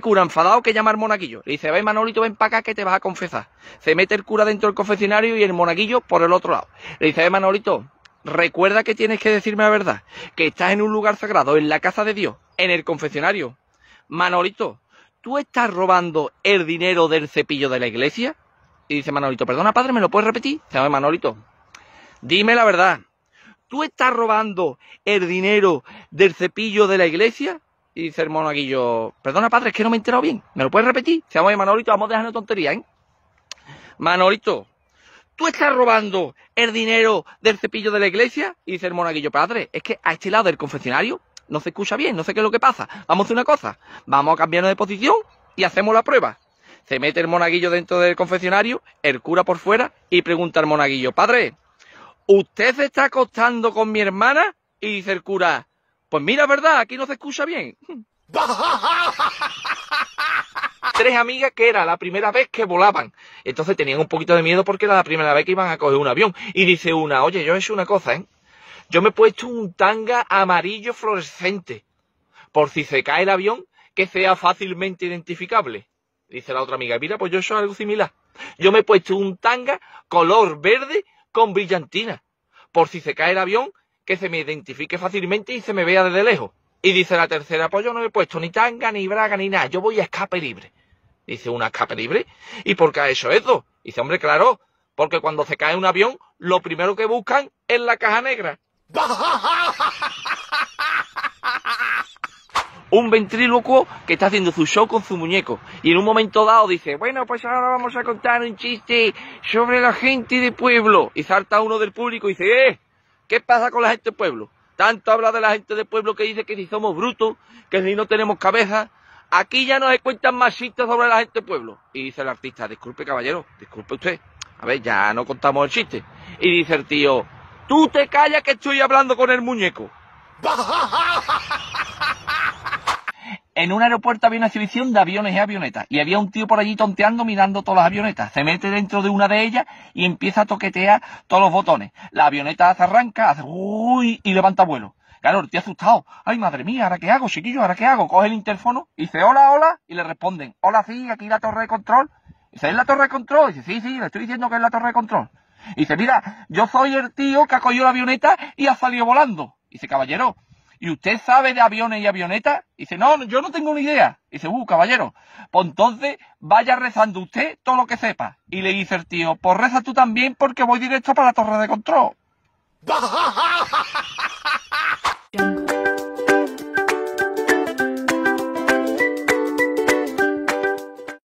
cura enfadado que llama al monaguillo. Le dice, ven Manolito, ven para acá que te vas a confesar. Se mete el cura dentro del confesionario y el monaguillo por el otro lado. Le dice, Manolito, recuerda que tienes que decirme la verdad. Que estás en un lugar sagrado, en la casa de Dios, en el confesionario. Manolito, ¿tú estás robando el dinero del cepillo de la iglesia? Y dice Manolito, perdona padre, ¿me lo puedes repetir? Se llama Manolito. Dime la verdad. ¿Tú estás robando el dinero del cepillo de la iglesia? Y dice el monaguillo, perdona padre, es que no me he enterado bien. ¿Me lo puedes repetir? Se llama Manolito, vamos dejando tontería, ¿eh? Manolito, ¿tú estás robando el dinero del cepillo de la iglesia? Y dice el monaguillo, padre, es que a este lado del confeccionario no se escucha bien, no sé qué es lo que pasa. Vamos a hacer una cosa, vamos a cambiarnos de posición y hacemos la prueba. Se mete el monaguillo dentro del confeccionario, el cura por fuera y pregunta al monaguillo, padre, ¿usted se está acostando con mi hermana? Y dice el cura, pues mira, verdad, aquí no se escucha bien. Tres amigas que era la primera vez que volaban. Entonces tenían un poquito de miedo porque era la primera vez que iban a coger un avión. Y dice una, oye, yo he hecho una cosa, ¿eh? Yo me he puesto un tanga amarillo fluorescente. Por si se cae el avión, que sea fácilmente identificable. Dice la otra amiga, mira, pues yo he hecho algo similar. Yo me he puesto un tanga color verde con brillantina. Por si se cae el avión, que se me identifique fácilmente y se me vea desde lejos. Y dice la tercera, pues yo no me he puesto ni tanga, ni braga, ni nada, yo voy a escape libre. Dice, ¿una escape libre? ¿Y por qué eso hecho eso? Dice, hombre, claro, porque cuando se cae un avión, lo primero que buscan es la caja negra. un ventrílocuo que está haciendo su show con su muñeco. Y en un momento dado dice, bueno, pues ahora vamos a contar un chiste sobre la gente de pueblo. Y salta uno del público y dice, ¡eh! ¿Qué pasa con la gente del pueblo? Tanto habla de la gente del pueblo que dice que si somos brutos, que si no tenemos cabeza. Aquí ya no se cuentan más chistes sobre la gente del pueblo. Y dice el artista, disculpe caballero, disculpe usted. A ver, ya no contamos el chiste. Y dice el tío, tú te callas que estoy hablando con el muñeco. en un aeropuerto había una exhibición de aviones y avionetas. Y había un tío por allí tonteando mirando todas las avionetas. Se mete dentro de una de ellas y empieza a toquetear todos los botones. La avioneta se arranca, hace uy, y levanta vuelo. Claro, el tío asustado. Ay, madre mía, ¿ahora qué hago, chiquillo? ¿Ahora qué hago? Coge el interfono y dice hola, hola. Y le responden, hola, sí, aquí la torre de control. dice, ¿es la torre de control? dice, sí, sí, le estoy diciendo que es la torre de control. Y dice, mira, yo soy el tío que ha cogido la avioneta y ha salido volando. Y dice, caballero, ¿Y usted sabe de aviones y avionetas? dice, no, yo no tengo ni idea. dice, uh, caballero, pues entonces vaya rezando usted todo lo que sepa. Y le dice el tío, pues reza tú también porque voy directo para la torre de control.